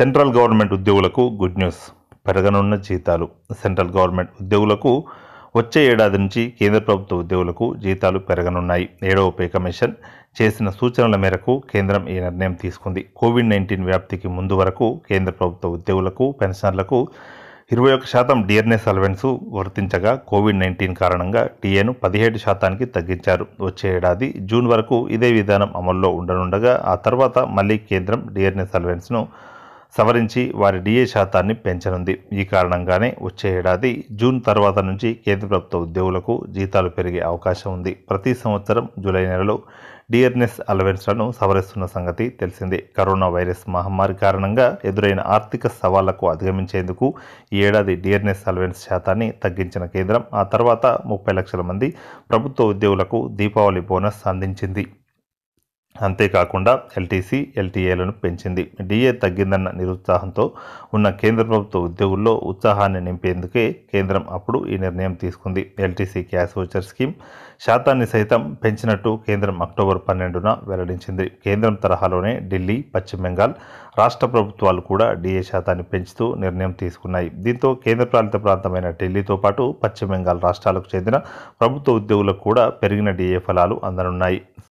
central government ఉద్యోగులకు good news పెరగనున్న జీతాలు సెంట్రల్ గవర్నమెంట్ ఉద్యోగులకు వచ్చే ఏడాది నుంచి కేంద్ర ప్రభుత్వ ఉద్యోగులకు జీతాలు పెరగనున్నాయి ఏడవ పే కమిషన్ చేసిన సూచనల మేరకు కేంద్రం ఈ నిర్ణయం తీసుకుంది కోవిడ్ నైన్టీన్ వ్యాప్తికి ముందు వరకు కేంద్ర ప్రభుత్వ ఉద్యోగులకు పెన్షనర్లకు ఇరవై ఒక శాతం డిఎన్ఎస్ అలవెన్స్ వర్తించగా కోవిడ్ నైన్టీన్ కారణంగా టీఏను పదిహేడు శాతానికి తగ్గించారు వచ్చే ఏడాది జూన్ వరకు ఇదే విధానం అమల్లో ఉండనుండగా ఆ తర్వాత మళ్ళీ కేంద్రం డిఎన్ఎస్ అలవెన్స్ను సవరించి వారి డిఏ శాతాన్ని పెంచనుంది ఈ కారణంగానే వచ్చే ఏడాది జూన్ తర్వాత నుంచి కేంద్ర ప్రభుత్వ ఉద్యోగులకు జీతాలు పెరిగే అవకాశం ఉంది ప్రతి సంవత్సరం జూలై నెలలో డియర్నెస్ అలవెన్స్లను సవరిస్తున్న సంగతి తెలిసిందే కరోనా వైరస్ మహమ్మారి కారణంగా ఎదురైన ఆర్థిక సవాళ్లకు అధిగమించేందుకు ఈ ఏడాది డియర్నెస్ అలవెన్స్ శాతాన్ని తగ్గించిన కేంద్రం ఆ తర్వాత ముప్పై లక్షల మంది ప్రభుత్వ ఉద్యోగులకు దీపావళి బోనస్ అందించింది అంతేకాకుండా ఎల్టీసీ ఎల్టీఏలను పెంచింది డిఏ తగ్గిందన్న నిరుత్సాహంతో ఉన్న కేంద్ర ప్రభుత్వ ఉద్యోగుల్లో ఉత్సాహాన్ని నింపేందుకే కేంద్రం అప్పుడు ఈ నిర్ణయం తీసుకుంది ఎల్టీసీ క్యాష్ ఓచర్ స్కీమ్ శాతాన్ని సైతం పెంచినట్టు కేంద్రం అక్టోబర్ పన్నెండున వెల్లడించింది కేంద్రం తరహాలోనే ఢిల్లీ పశ్చిమ బెంగాల్ రాష్ట్ర ప్రభుత్వాలు కూడా డిఏ శాతాన్ని పెంచుతూ నిర్ణయం తీసుకున్నాయి దీంతో కేంద్రపాలిత ప్రాంతమైన ఢిల్లీతో పాటు పశ్చిమ బెంగాల్ రాష్ట్రాలకు చెందిన ప్రభుత్వ ఉద్యోగులకు కూడా పెరిగిన డిఏ ఫలాలు అందనున్నాయి